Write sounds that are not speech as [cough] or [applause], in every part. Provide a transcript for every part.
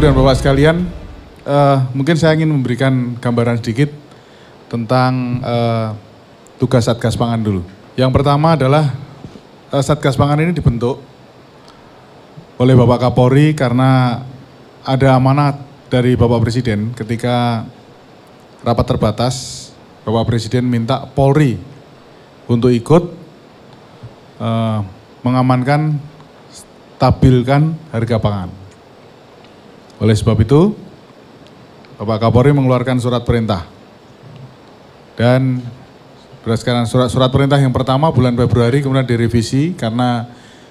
dan Bapak sekalian, uh, mungkin saya ingin memberikan gambaran sedikit tentang uh, tugas Satgas Pangan dulu. Yang pertama adalah uh, Satgas Pangan ini dibentuk oleh Bapak Kapolri karena ada amanat dari Bapak Presiden ketika rapat terbatas Bapak Presiden minta Polri untuk ikut uh, mengamankan stabilkan harga pangan. Oleh sebab itu, Bapak Kapolri mengeluarkan surat perintah. Dan berdasarkan surat, surat perintah yang pertama bulan Februari kemudian direvisi karena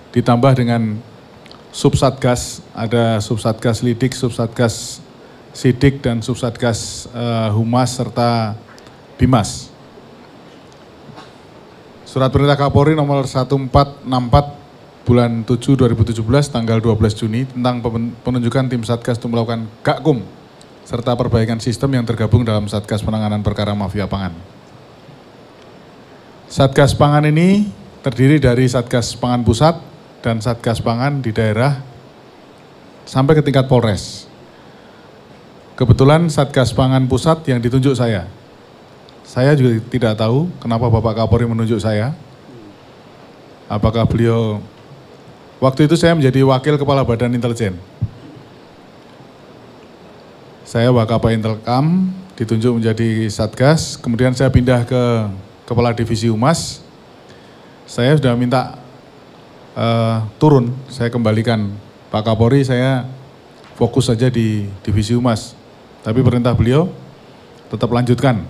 ditambah dengan subsatgas, ada subsatgas lidik, subsatgas sidik, dan subsatgas uh, eh, humas serta bimas. Surat Perintah Kapolri nomor 1464 bulan 7 2017 tanggal 12 Juni tentang penunjukan tim Satgas untuk melakukan gakum serta perbaikan sistem yang tergabung dalam Satgas Penanganan Perkara Mafia Pangan. Satgas Pangan ini terdiri dari Satgas Pangan Pusat dan Satgas Pangan di daerah sampai ke tingkat Polres. Kebetulan Satgas Pangan Pusat yang ditunjuk saya. Saya juga tidak tahu kenapa Bapak Kapolri menunjuk saya. Apakah beliau Waktu itu saya menjadi wakil kepala badan intelijen. Saya Wakapa Intelkam, ditunjuk menjadi Satgas, kemudian saya pindah ke Kepala Divisi Humas. Saya sudah minta uh, turun, saya kembalikan Pak Kapolri, saya fokus saja di Divisi Humas. Tapi perintah beliau tetap lanjutkan,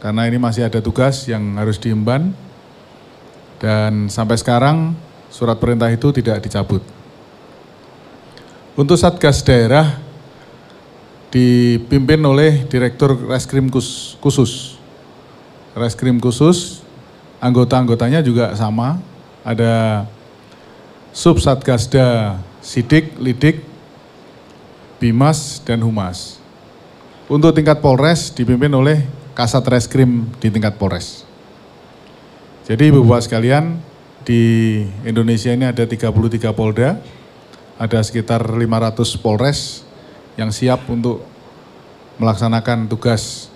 karena ini masih ada tugas yang harus diemban. Dan sampai sekarang Surat perintah itu tidak dicabut. Untuk Satgas Daerah dipimpin oleh Direktur Reskrim Khusus. Reskrim Khusus, anggota-anggotanya juga sama. Ada Sub Satgasda Sidik, Lidik, Bimas, dan Humas. Untuk tingkat Polres dipimpin oleh Kasat Reskrim di tingkat Polres. Jadi Ibu-Bapak sekalian, di Indonesia ini ada 33 polda, ada sekitar 500 polres yang siap untuk melaksanakan tugas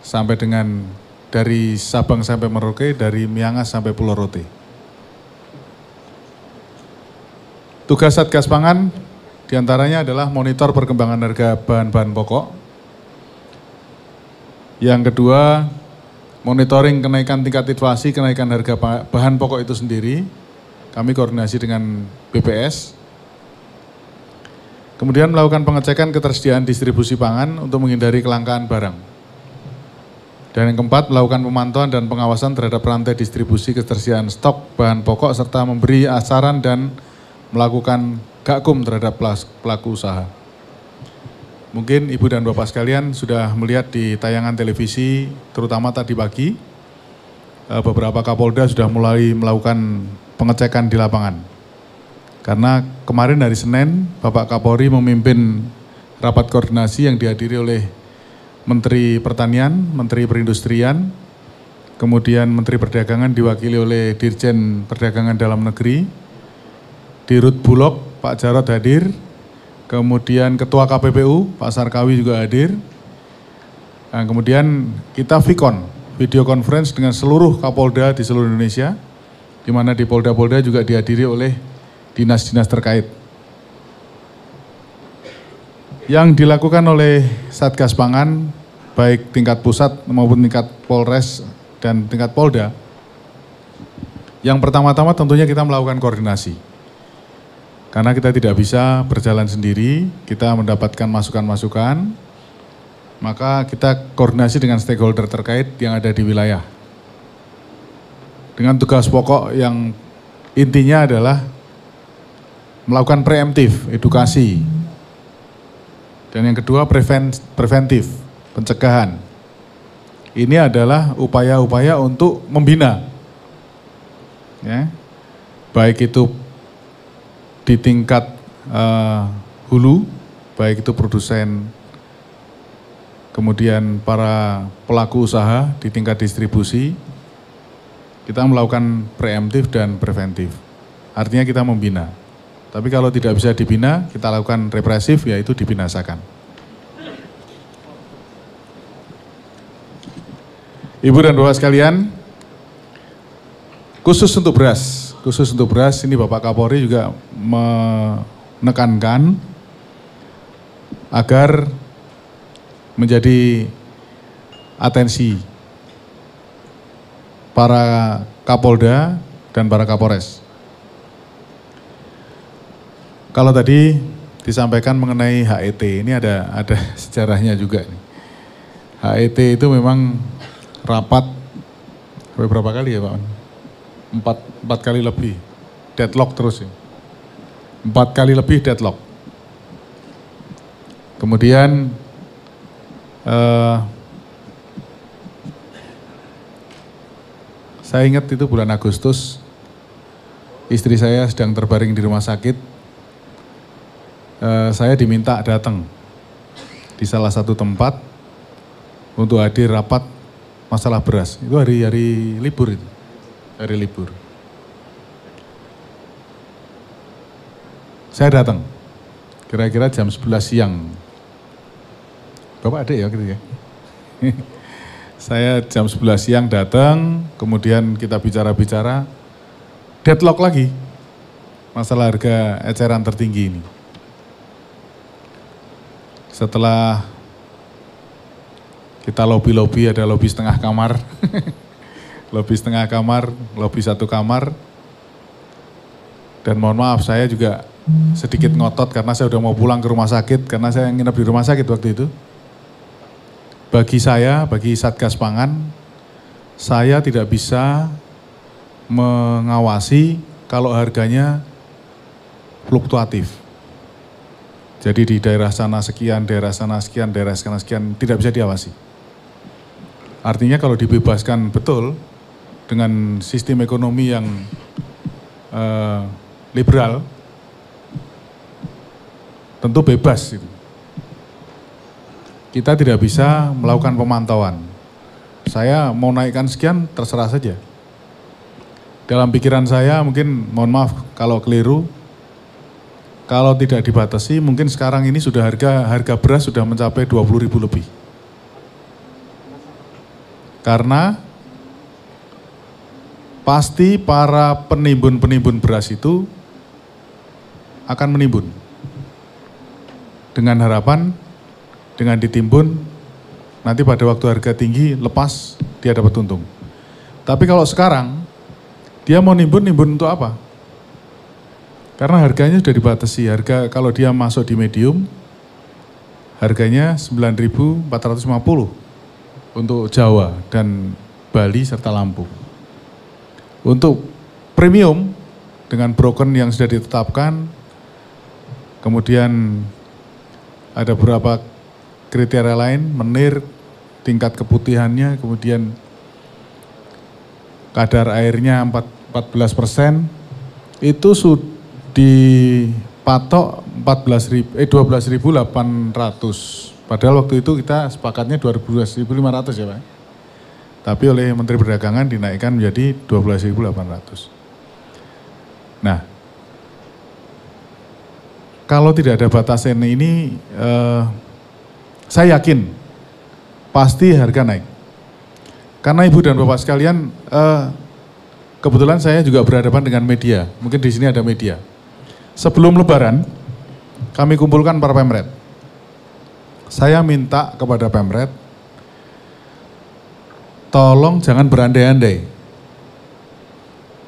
sampai dengan dari Sabang sampai Merauke, dari Miangas sampai Pulau Rote. Tugas Satgas Pangan diantaranya adalah monitor perkembangan harga bahan-bahan pokok. Yang kedua, monitoring kenaikan tingkat inflasi, kenaikan harga bahan pokok itu sendiri. Kami koordinasi dengan BPS. Kemudian melakukan pengecekan ketersediaan distribusi pangan untuk menghindari kelangkaan barang. Dan yang keempat, melakukan pemantauan dan pengawasan terhadap rantai distribusi ketersediaan stok bahan pokok serta memberi asaran dan melakukan gakum terhadap pelaku usaha. Mungkin Ibu dan Bapak sekalian sudah melihat di tayangan televisi, terutama tadi pagi, eh, beberapa Kapolda sudah mulai melakukan pengecekan di lapangan. Karena kemarin hari Senin, Bapak Kapolri memimpin rapat koordinasi yang dihadiri oleh Menteri Pertanian, Menteri Perindustrian, kemudian Menteri Perdagangan diwakili oleh Dirjen Perdagangan Dalam Negeri, Dirut Bulog, Pak Jarod hadir, Kemudian Ketua KPPU Pak Sarkawi juga hadir. Nah, kemudian kita Vicon, video conference dengan seluruh Kapolda di seluruh Indonesia, di mana di Polda-Polda juga dihadiri oleh dinas-dinas terkait. Yang dilakukan oleh Satgas Pangan, baik tingkat pusat maupun tingkat Polres dan tingkat Polda, yang pertama-tama tentunya kita melakukan koordinasi karena kita tidak bisa berjalan sendiri, kita mendapatkan masukan-masukan, maka kita koordinasi dengan stakeholder terkait yang ada di wilayah. Dengan tugas pokok yang intinya adalah melakukan preemptif, edukasi. Dan yang kedua preventif, pencegahan. Ini adalah upaya-upaya untuk membina. Ya. Baik itu di tingkat uh, hulu, baik itu produsen, kemudian para pelaku usaha di tingkat distribusi, kita melakukan preemptif dan preventif. Artinya kita membina. Tapi kalau tidak bisa dibina, kita lakukan represif, yaitu dibinasakan. Ibu dan bapak sekalian, khusus untuk beras, khusus untuk beras ini Bapak Kapolri juga menekankan agar menjadi atensi para Kapolda dan para Kapolres. Kalau tadi disampaikan mengenai HET, ini ada ada [laughs] sejarahnya juga. HET itu memang rapat beberapa kali ya Pak? Empat, empat kali lebih. Deadlock terus ya. Empat kali lebih deadlock. Kemudian uh, saya ingat itu bulan Agustus, istri saya sedang terbaring di rumah sakit. Uh, saya diminta datang di salah satu tempat untuk hadir rapat masalah beras. Itu hari-hari libur itu hari libur. Saya datang, kira-kira jam 11 siang. Bapak ada ya gitu ya. [laughs] saya jam 11 siang datang, kemudian kita bicara-bicara, deadlock lagi masalah harga eceran tertinggi ini. Setelah kita lobby-lobby, ada lobby setengah kamar, [laughs] lobi setengah kamar, lobi satu kamar. Dan mohon maaf saya juga sedikit ngotot karena saya sudah mau pulang ke rumah sakit karena saya nginep di rumah sakit waktu itu. Bagi saya, bagi Satgas Pangan, saya tidak bisa mengawasi kalau harganya fluktuatif. Jadi di daerah sana sekian, daerah sana sekian, daerah sana sekian, tidak bisa diawasi. Artinya kalau dibebaskan betul, dengan sistem ekonomi yang uh, liberal, tentu bebas. Gitu. Kita tidak bisa melakukan pemantauan. Saya mau naikkan sekian, terserah saja. Dalam pikiran saya mungkin, mohon maaf kalau keliru, kalau tidak dibatasi mungkin sekarang ini sudah harga harga beras sudah mencapai 20.000 lebih. Karena pasti para penimbun-penimbun beras itu akan menimbun. Dengan harapan, dengan ditimbun, nanti pada waktu harga tinggi lepas, dia dapat untung. Tapi kalau sekarang, dia mau nimbun, nimbun untuk apa? Karena harganya sudah dibatasi. Harga kalau dia masuk di medium, harganya 9.450 untuk Jawa dan Bali serta Lampung. Untuk premium dengan broken yang sudah ditetapkan, kemudian ada beberapa kriteria lain, menir, tingkat keputihannya, kemudian kadar airnya 14 persen, itu di dipatok 14 ribu, eh 12.800. Padahal waktu itu kita sepakatnya 12.500 ya Pak. Tapi oleh Menteri Perdagangan dinaikkan menjadi 12.800. Nah, kalau tidak ada batasan ini, eh, saya yakin pasti harga naik. Karena Ibu dan Bapak sekalian, eh, kebetulan saya juga berhadapan dengan media. Mungkin di sini ada media. Sebelum Lebaran, kami kumpulkan para pemret. Saya minta kepada pemret tolong jangan berandai-andai.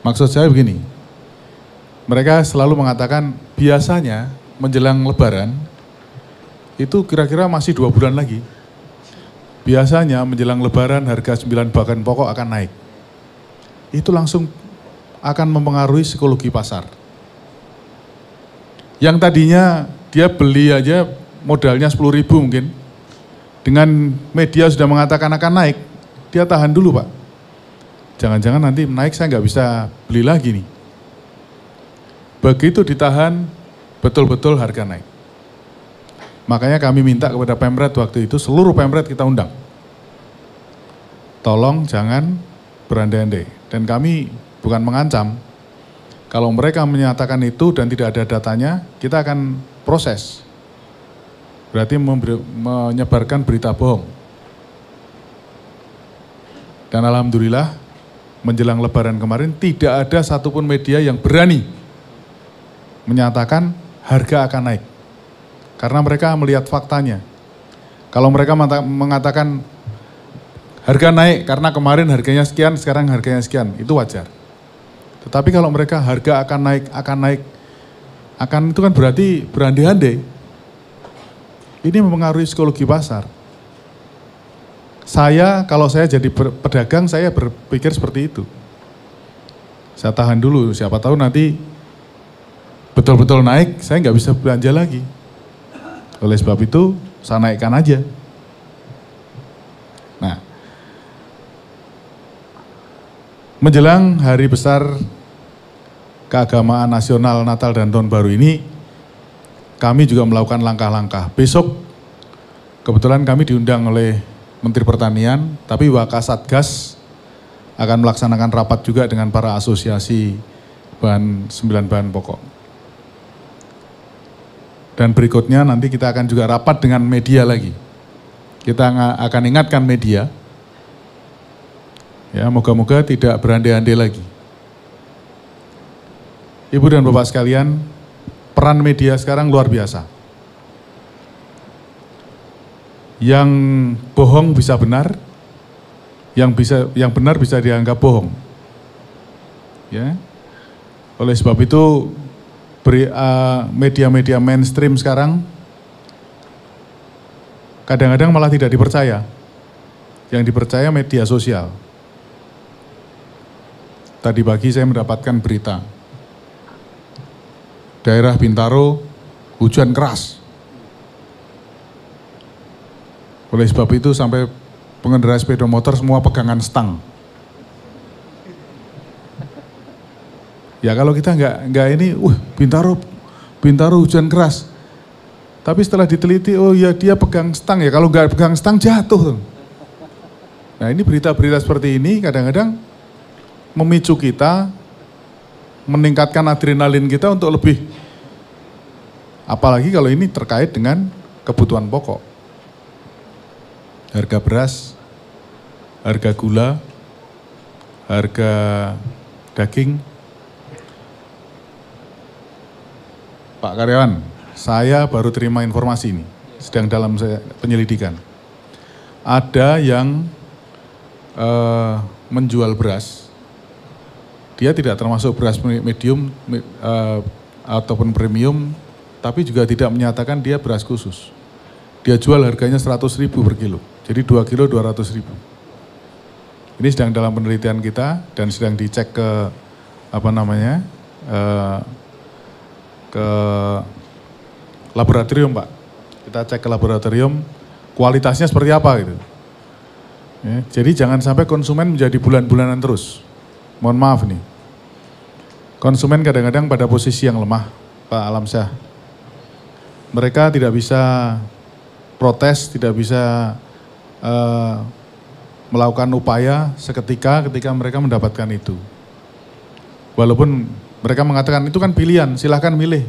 Maksud saya begini, mereka selalu mengatakan biasanya menjelang lebaran itu kira-kira masih dua bulan lagi. Biasanya menjelang lebaran harga sembilan bahan pokok akan naik. Itu langsung akan mempengaruhi psikologi pasar. Yang tadinya dia beli aja modalnya 10 ribu mungkin. Dengan media sudah mengatakan akan naik, dia tahan dulu Pak. Jangan-jangan nanti naik saya nggak bisa beli lagi nih. Begitu ditahan, betul-betul harga naik. Makanya kami minta kepada Pemret waktu itu, seluruh Pemret kita undang. Tolong jangan berandai-andai. Dan kami bukan mengancam, kalau mereka menyatakan itu dan tidak ada datanya, kita akan proses. Berarti menyebarkan berita bohong. Dan alhamdulillah menjelang lebaran kemarin tidak ada satupun media yang berani menyatakan harga akan naik. Karena mereka melihat faktanya. Kalau mereka mengatakan harga naik karena kemarin harganya sekian, sekarang harganya sekian, itu wajar. Tetapi kalau mereka harga akan naik, akan naik, akan itu kan berarti berandai-andai. Ini mempengaruhi psikologi pasar. Saya kalau saya jadi pedagang saya berpikir seperti itu. Saya tahan dulu, siapa tahu nanti betul-betul naik, saya nggak bisa belanja lagi. Oleh sebab itu, saya naikkan aja. Nah, menjelang hari besar keagamaan nasional Natal dan Tahun Baru ini, kami juga melakukan langkah-langkah. Besok kebetulan kami diundang oleh Menteri Pertanian, tapi Wakasatgas akan melaksanakan rapat juga dengan para asosiasi bahan sembilan bahan pokok. Dan berikutnya nanti kita akan juga rapat dengan media lagi. Kita akan ingatkan media. Ya, moga-moga tidak berandai-andai lagi. Ibu dan Bapak sekalian, peran media sekarang luar biasa yang bohong bisa benar, yang bisa yang benar bisa dianggap bohong. Ya. Oleh sebab itu eh, media-media mainstream sekarang kadang-kadang malah tidak dipercaya. Yang dipercaya media sosial. Tadi pagi saya mendapatkan berita. Daerah Bintaro hujan keras. Oleh sebab itu sampai pengendara sepeda motor semua pegangan stang. Ya kalau kita nggak nggak ini, uh Bintaro, Bintaro hujan keras. Tapi setelah diteliti, oh ya dia pegang stang ya. Kalau nggak pegang stang jatuh. Nah ini berita-berita seperti ini kadang-kadang memicu kita meningkatkan adrenalin kita untuk lebih apalagi kalau ini terkait dengan kebutuhan pokok harga beras, harga gula, harga daging. Pak Karyawan, saya baru terima informasi ini, sedang dalam penyelidikan. Ada yang eh, menjual beras, dia tidak termasuk beras medium eh, ataupun premium, tapi juga tidak menyatakan dia beras khusus. Dia jual harganya 100 ribu per kilo. Jadi 2 kilo 200 ribu. Ini sedang dalam penelitian kita dan sedang dicek ke apa namanya eh, ke laboratorium pak. Kita cek ke laboratorium kualitasnya seperti apa gitu. Ya, jadi jangan sampai konsumen menjadi bulan-bulanan terus. Mohon maaf nih. Konsumen kadang-kadang pada posisi yang lemah, Pak Alamsyah. Mereka tidak bisa protes, tidak bisa eh, melakukan upaya seketika ketika mereka mendapatkan itu. Walaupun mereka mengatakan itu kan pilihan, silahkan milih.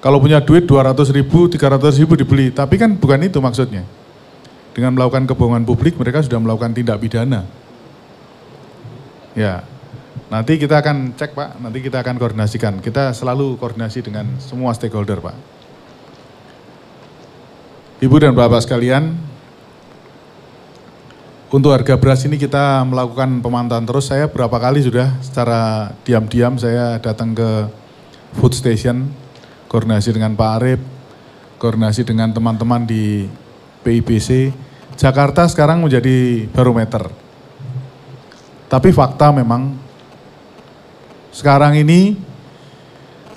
Kalau punya duit 200 ribu, 300 ribu dibeli. Tapi kan bukan itu maksudnya. Dengan melakukan kebohongan publik mereka sudah melakukan tindak pidana. Ya, nanti kita akan cek Pak, nanti kita akan koordinasikan. Kita selalu koordinasi dengan semua stakeholder Pak. Ibu dan Bapak sekalian, untuk harga beras ini kita melakukan pemantauan terus. Saya berapa kali sudah secara diam-diam saya datang ke food station, koordinasi dengan Pak Arif, koordinasi dengan teman-teman di PIBC. Jakarta sekarang menjadi barometer. Tapi fakta memang sekarang ini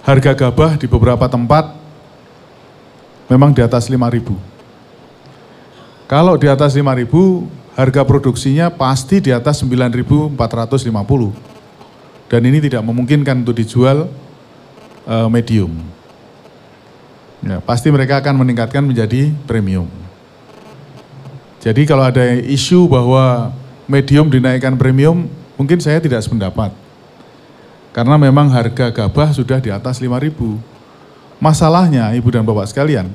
harga gabah di beberapa tempat memang di atas 5000. Kalau di atas 5000 harga produksinya pasti di atas 9.450. Dan ini tidak memungkinkan untuk dijual uh, medium. Ya, pasti mereka akan meningkatkan menjadi premium. Jadi kalau ada isu bahwa medium dinaikkan premium, mungkin saya tidak sependapat. Karena memang harga gabah sudah di atas 5000 Masalahnya, Ibu dan Bapak sekalian,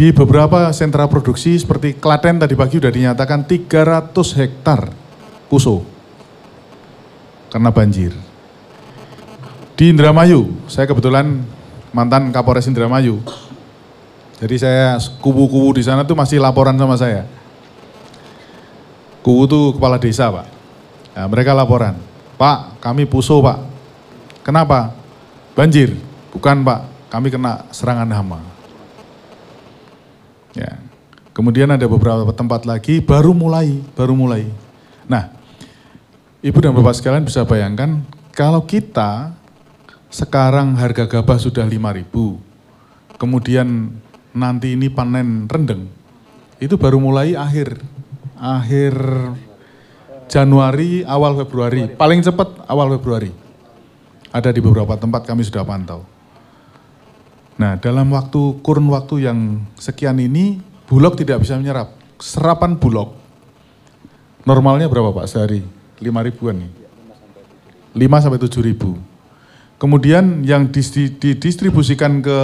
di beberapa sentra produksi seperti Klaten tadi pagi sudah dinyatakan 300 hektar kuso karena banjir. Di Indramayu, saya kebetulan mantan Kapolres Indramayu. Jadi saya kubu-kubu di sana tuh masih laporan sama saya. Kubu tuh kepala desa, Pak. Nah, mereka laporan. Pak, kami puso, Pak. Kenapa? Banjir. Bukan, Pak. Kami kena serangan hama. Ya. Kemudian ada beberapa tempat lagi baru mulai, baru mulai. Nah, Ibu dan Bapak sekalian bisa bayangkan kalau kita sekarang harga gabah sudah 5000 kemudian nanti ini panen rendeng, itu baru mulai akhir, akhir Januari, awal Februari, paling cepat awal Februari. Ada di beberapa tempat kami sudah pantau. Nah, dalam waktu kurun waktu yang sekian ini, Bulog tidak bisa menyerap. Serapan Bulog normalnya berapa Pak sehari? 5 ribuan nih. 5 sampai 7 ribu. Kemudian yang didistribusikan ke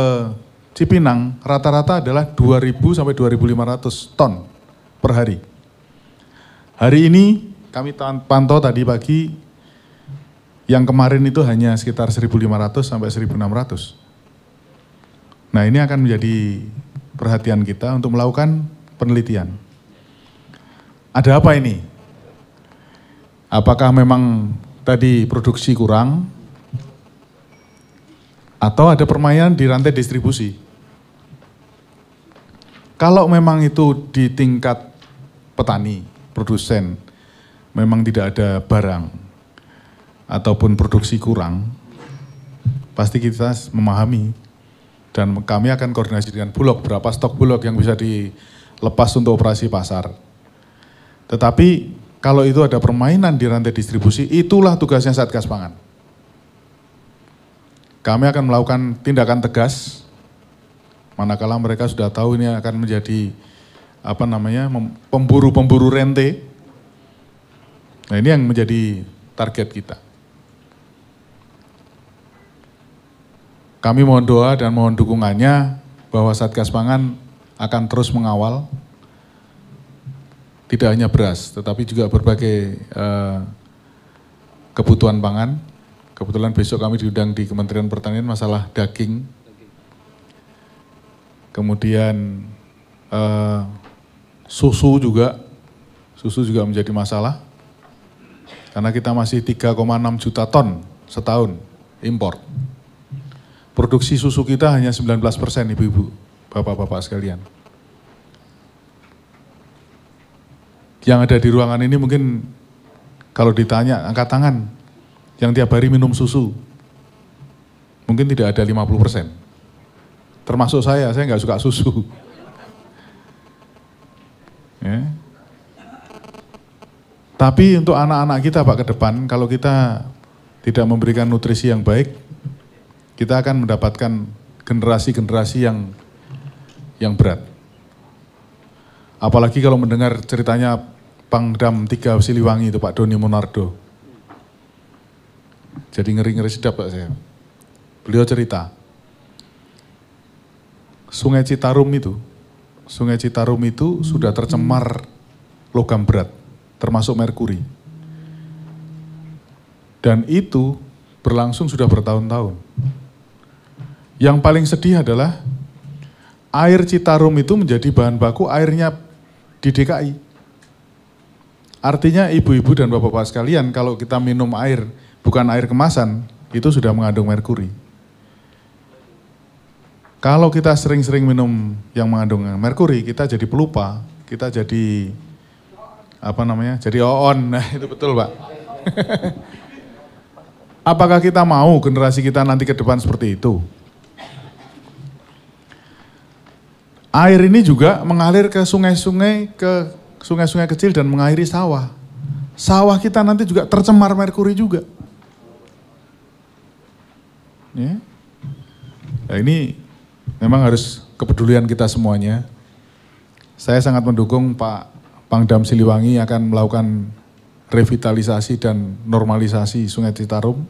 Cipinang rata-rata adalah 2000 sampai 2500 ton per hari. Hari ini kami pantau tadi pagi yang kemarin itu hanya sekitar 1500 sampai 1600 Nah ini akan menjadi perhatian kita untuk melakukan penelitian. Ada apa ini? Apakah memang tadi produksi kurang atau ada permainan di rantai distribusi? Kalau memang itu di tingkat petani, produsen, memang tidak ada barang ataupun produksi kurang, pasti kita memahami dan kami akan koordinasi dengan Bulog, berapa stok Bulog yang bisa dilepas untuk operasi pasar. Tetapi kalau itu ada permainan di rantai distribusi, itulah tugasnya Satgas Pangan. Kami akan melakukan tindakan tegas, manakala mereka sudah tahu ini akan menjadi apa namanya pemburu-pemburu rente. Nah ini yang menjadi target kita. Kami mohon doa dan mohon dukungannya bahwa Satgas Pangan akan terus mengawal tidak hanya beras, tetapi juga berbagai eh, kebutuhan pangan. Kebetulan besok kami diundang di Kementerian Pertanian masalah daging. Kemudian eh, susu juga, susu juga menjadi masalah. Karena kita masih 3,6 juta ton setahun impor. Produksi susu kita hanya 19 persen, ibu-ibu, bapak-bapak sekalian. Yang ada di ruangan ini mungkin kalau ditanya, angkat tangan, yang tiap hari minum susu, mungkin tidak ada 50 persen. Termasuk saya, saya nggak suka susu. [laughs] Ya. Tapi untuk anak-anak kita Pak ke depan, kalau kita tidak memberikan nutrisi yang baik, kita akan mendapatkan generasi-generasi yang yang berat. Apalagi kalau mendengar ceritanya Pangdam Tiga Siliwangi itu Pak Doni Monardo. Jadi ngeri-ngeri sedap Pak saya. Beliau cerita, Sungai Citarum itu, Sungai Citarum itu sudah tercemar logam berat, termasuk merkuri. Dan itu berlangsung sudah bertahun-tahun. Yang paling sedih adalah air Citarum itu menjadi bahan baku airnya di DKI. Artinya ibu-ibu dan bapak-bapak sekalian kalau kita minum air bukan air kemasan itu sudah mengandung merkuri. Kalau kita sering-sering minum yang mengandung merkuri, kita jadi pelupa, kita jadi apa namanya? Jadi oon. [laughs] Nah, itu betul, Pak. [laughs] Apakah kita mau generasi kita nanti ke depan seperti itu? Air ini juga mengalir ke sungai-sungai, ke sungai-sungai kecil dan mengairi sawah. Sawah kita nanti juga tercemar merkuri juga. Ya. Nah, ini memang harus kepedulian kita semuanya. Saya sangat mendukung Pak Pangdam Siliwangi akan melakukan revitalisasi dan normalisasi Sungai Citarum.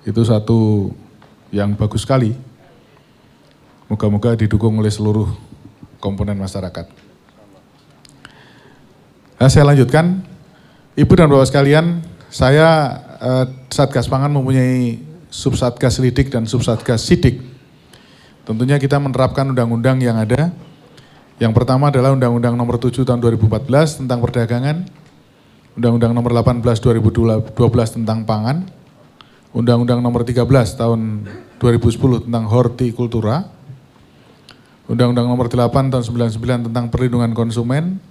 Itu satu yang bagus sekali Moga-moga didukung oleh seluruh komponen masyarakat. Nah, saya lanjutkan. Ibu dan Bapak sekalian, saya eh, Satgas Pangan mempunyai Subsatgas Lidik dan Subsatgas Sidik. Tentunya kita menerapkan undang-undang yang ada. Yang pertama adalah Undang-Undang Nomor 7 Tahun 2014 tentang perdagangan, Undang-Undang Nomor 18 2012 tentang pangan, Undang-Undang Nomor 13 Tahun 2010 tentang hortikultura, Undang-Undang Nomor 8 Tahun 99 tentang Perlindungan Konsumen,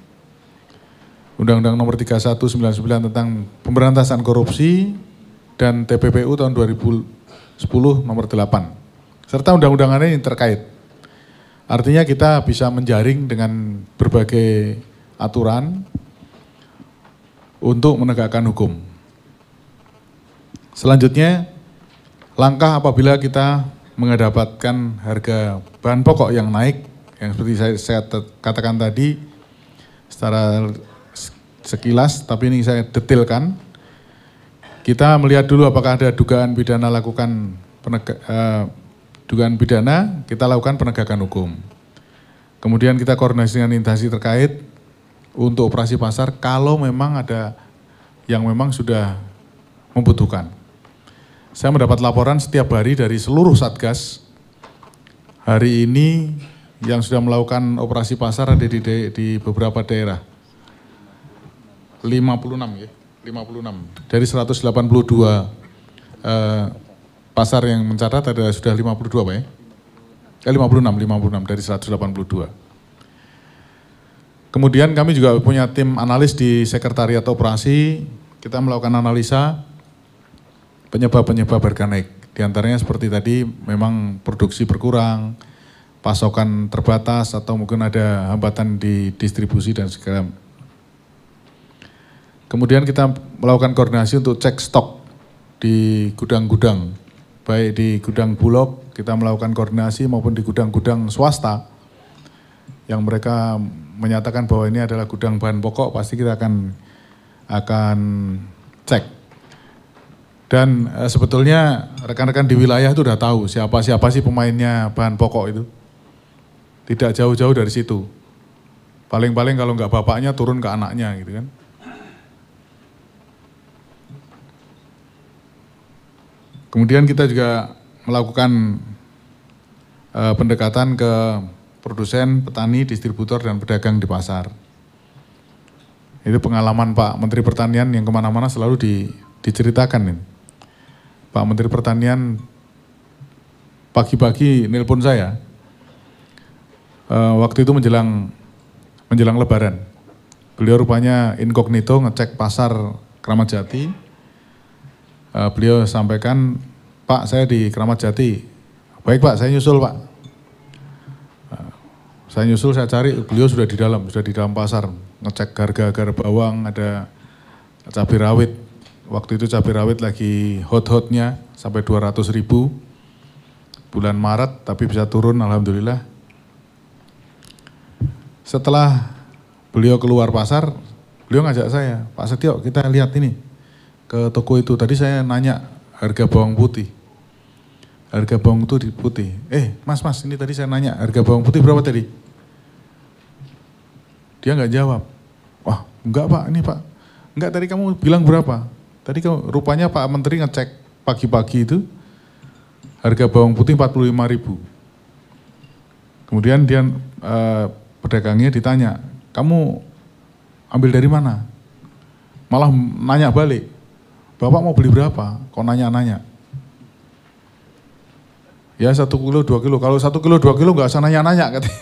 Undang-Undang Nomor 31 99 tentang Pemberantasan Korupsi dan TPPU tahun 2010 Nomor 8 serta undang-undang lain yang terkait. Artinya kita bisa menjaring dengan berbagai aturan untuk menegakkan hukum. Selanjutnya, langkah apabila kita mendapatkan harga bahan pokok yang naik yang seperti saya, saya katakan tadi secara sekilas tapi ini saya detailkan kita melihat dulu apakah ada dugaan pidana lakukan penegak, eh, dugaan pidana kita lakukan penegakan hukum kemudian kita koordinasi dengan instansi terkait untuk operasi pasar kalau memang ada yang memang sudah membutuhkan saya mendapat laporan setiap hari dari seluruh Satgas. Hari ini yang sudah melakukan operasi pasar ada di, di, di beberapa daerah. 56 ya, 56. Dari 182 eh, pasar yang mencatat ada sudah 52 Pak ya? Eh, 56, 56 dari 182. Kemudian kami juga punya tim analis di Sekretariat Operasi, kita melakukan analisa penyebab-penyebab harga naik. Di antaranya seperti tadi memang produksi berkurang, pasokan terbatas atau mungkin ada hambatan di distribusi dan segala. Kemudian kita melakukan koordinasi untuk cek stok di gudang-gudang. Baik di gudang Bulog kita melakukan koordinasi maupun di gudang-gudang swasta yang mereka menyatakan bahwa ini adalah gudang bahan pokok pasti kita akan akan cek dan e, sebetulnya rekan-rekan di wilayah itu sudah tahu siapa-siapa sih pemainnya bahan pokok itu. Tidak jauh-jauh dari situ. Paling-paling kalau nggak bapaknya turun ke anaknya gitu kan. Kemudian kita juga melakukan e, pendekatan ke produsen, petani, distributor, dan pedagang di pasar. Itu pengalaman Pak Menteri Pertanian yang kemana-mana selalu di, diceritakan. Ini. Pak Menteri Pertanian pagi-pagi nelpon saya. Uh, waktu itu menjelang menjelang Lebaran. Beliau rupanya inkognito ngecek pasar Keramat Jati. Uh, eh, beliau sampaikan, Pak saya di Keramat Jati. Baik Pak, saya nyusul Pak. Uh, saya nyusul, saya cari, beliau sudah di dalam, sudah di dalam pasar. Ngecek harga-harga bawang, ada cabai rawit, Waktu itu cabai rawit lagi hot-hotnya sampai 200 ribu. Bulan Maret tapi bisa turun Alhamdulillah. Setelah beliau keluar pasar, beliau ngajak saya, Pak Setio kita lihat ini ke toko itu. Tadi saya nanya harga bawang putih. Harga bawang itu putih. Eh mas, mas ini tadi saya nanya harga bawang putih berapa tadi? Dia nggak jawab. Wah enggak pak, ini pak. Enggak tadi kamu bilang berapa? Tadi rupanya Pak Menteri ngecek pagi-pagi itu harga bawang putih 45 ribu. Kemudian dia e, pedagangnya ditanya, kamu ambil dari mana? Malah nanya balik, bapak mau beli berapa? Kok nanya-nanya? Ya satu kilo, dua kilo. Kalau satu kilo, dua kilo nggak usah nanya-nanya [laughs] katanya.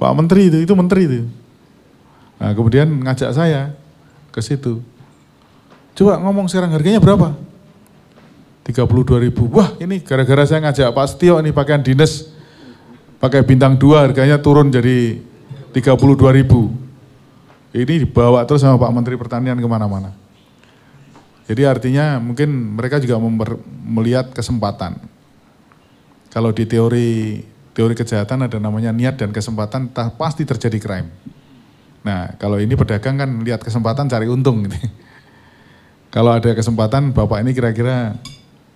Pak Menteri itu, itu Menteri itu. Nah, kemudian ngajak saya ke situ. Coba ngomong sekarang harganya berapa? 32 ribu. Wah ini gara-gara saya ngajak Pak Setio ini pakaian dinas. Pakai bintang 2 harganya turun jadi 32 ribu. Ini dibawa terus sama Pak Menteri Pertanian kemana-mana. Jadi artinya mungkin mereka juga melihat kesempatan. Kalau di teori teori kejahatan ada namanya niat dan kesempatan pasti terjadi crime. Nah kalau ini pedagang kan lihat kesempatan cari untung gitu. Kalau ada kesempatan Bapak ini kira-kira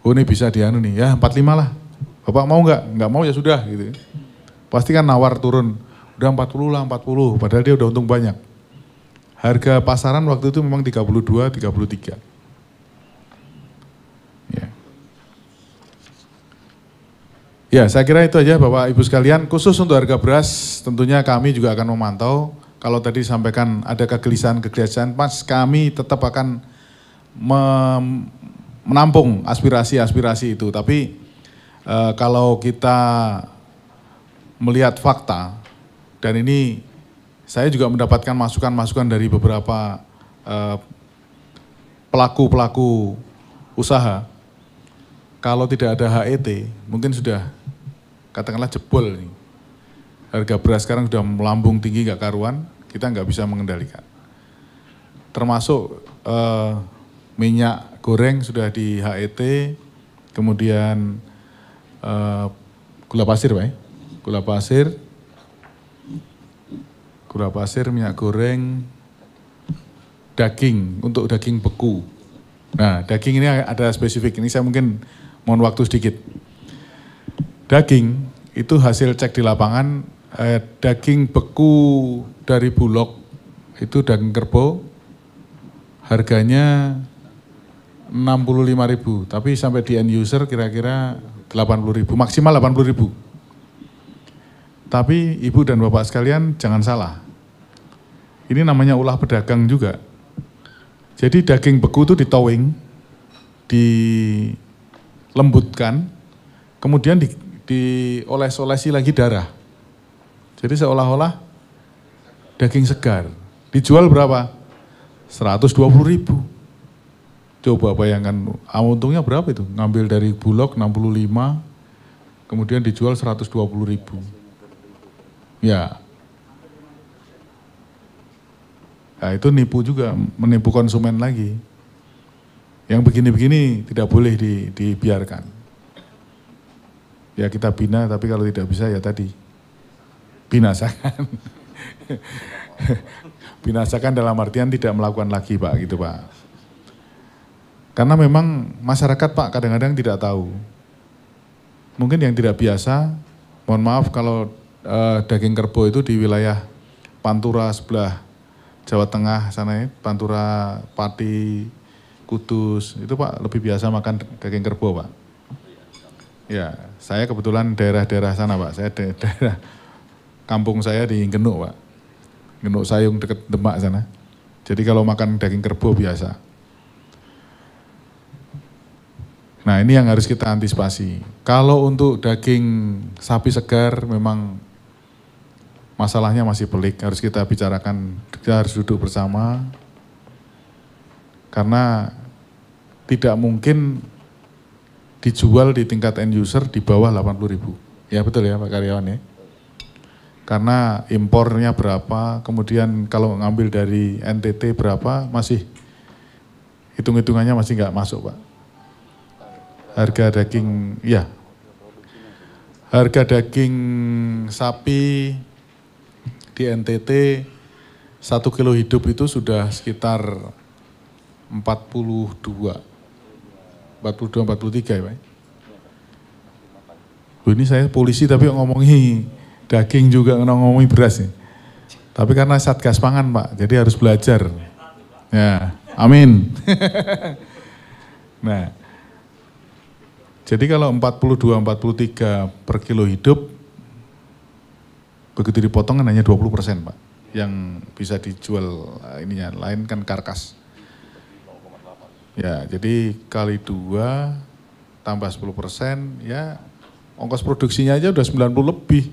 oh ini bisa dianu nih ya 45 lah. Bapak mau nggak? Nggak mau ya sudah gitu. Ya. Pasti kan nawar turun. Udah 40 lah 40 padahal dia udah untung banyak. Harga pasaran waktu itu memang 32, 33. Ya. Ya, saya kira itu aja Bapak Ibu sekalian. Khusus untuk harga beras, tentunya kami juga akan memantau. Kalau tadi sampaikan ada kegelisahan-kegelisahan, pas kami tetap akan menampung aspirasi-aspirasi itu. Tapi e, kalau kita melihat fakta dan ini saya juga mendapatkan masukan-masukan dari beberapa eh, pelaku-pelaku usaha. Kalau tidak ada HET, mungkin sudah katakanlah jebol nih. Harga beras sekarang sudah melambung tinggi nggak karuan, kita nggak bisa mengendalikan. Termasuk eh, minyak goreng sudah di HET, kemudian uh, gula pasir Pak ya. Gula pasir, gula pasir, minyak goreng, daging, untuk daging beku. Nah, daging ini ada spesifik, ini saya mungkin mohon waktu sedikit. Daging itu hasil cek di lapangan, eh, daging beku dari bulog itu daging kerbau, harganya 65 ribu, tapi sampai di end user kira-kira 80 ribu, maksimal 80 ribu. Tapi ibu dan bapak sekalian jangan salah, ini namanya ulah pedagang juga. Jadi daging beku itu ditowing, dilembutkan, kemudian di, dioles-olesi lagi darah. Jadi seolah-olah daging segar. Dijual berapa? 120 ribu. Coba bayangkan, ah, untungnya berapa itu? Ngambil dari Bulog 65, kemudian dijual 120 ribu. Ya. Nah, itu nipu juga, menipu konsumen lagi. Yang begini-begini tidak boleh di, dibiarkan. Ya kita bina, tapi kalau tidak bisa ya tadi, binasakan. [laughs] binasakan dalam artian tidak melakukan lagi Pak, gitu Pak. Karena memang masyarakat Pak kadang-kadang tidak tahu. Mungkin yang tidak biasa, mohon maaf kalau uh, daging kerbau itu di wilayah Pantura sebelah Jawa Tengah sana ya, Pantura, Pati, Kudus, itu Pak lebih biasa makan daging kerbau Pak. Ya, saya kebetulan daerah-daerah sana Pak, saya da daerah kampung saya di Genuk Pak. Genuk Sayung dekat Demak sana. Jadi kalau makan daging kerbau biasa. Nah ini yang harus kita antisipasi. Kalau untuk daging sapi segar memang masalahnya masih pelik, harus kita bicarakan, kita harus duduk bersama. Karena tidak mungkin dijual di tingkat end user di bawah 80 ribu. Ya betul ya Pak Karyawan ya karena impornya berapa, kemudian kalau ngambil dari NTT berapa, masih hitung-hitungannya masih nggak masuk, Pak. Harga daging, ya. Harga daging sapi di NTT satu kilo hidup itu sudah sekitar 42, 42, 43 ya Pak. ini saya polisi tapi ngomongi daging juga ngomongi beras nih. Ya? Tapi karena satgas pangan Pak, jadi harus belajar. Ya, amin. [laughs] nah, jadi kalau 42, 43 per kilo hidup, begitu dipotong kan hanya 20 persen Pak. Yang bisa dijual eh, ininya, lain kan karkas. Ya, jadi kali dua tambah 10 persen, ya ongkos produksinya aja udah 90 lebih.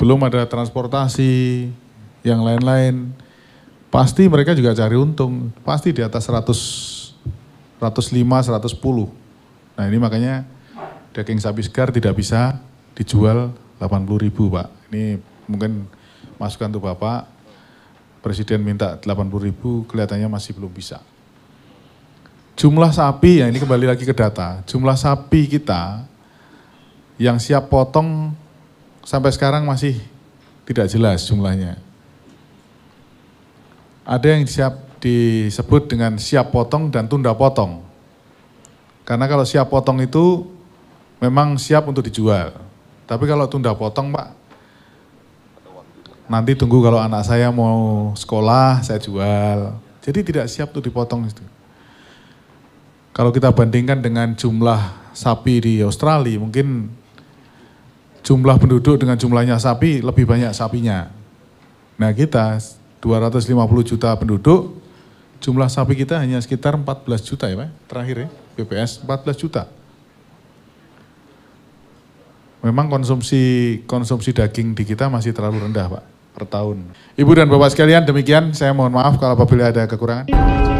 Belum ada transportasi, yang lain-lain. Pasti mereka juga cari untung, pasti di atas 100, 105, 110 Nah ini makanya daging sapi segar tidak bisa dijual 80 ribu Pak. Ini mungkin masukan tuh Bapak, Presiden minta 80 ribu kelihatannya masih belum bisa. Jumlah sapi, ya ini kembali lagi ke data, jumlah sapi kita yang siap potong sampai sekarang masih tidak jelas jumlahnya. Ada yang siap disebut dengan siap potong dan tunda potong. Karena kalau siap potong itu memang siap untuk dijual. Tapi kalau tunda potong Pak, nanti tunggu kalau anak saya mau sekolah saya jual. Jadi tidak siap untuk dipotong itu. Kalau kita bandingkan dengan jumlah sapi di Australia, mungkin jumlah penduduk dengan jumlahnya sapi lebih banyak sapinya. Nah kita 250 juta penduduk, jumlah sapi kita hanya sekitar 14 juta ya Pak, terakhir ya, BPS 14 juta. Memang konsumsi konsumsi daging di kita masih terlalu rendah Pak, per tahun. Ibu dan Bapak sekalian demikian, saya mohon maaf kalau apabila ada kekurangan.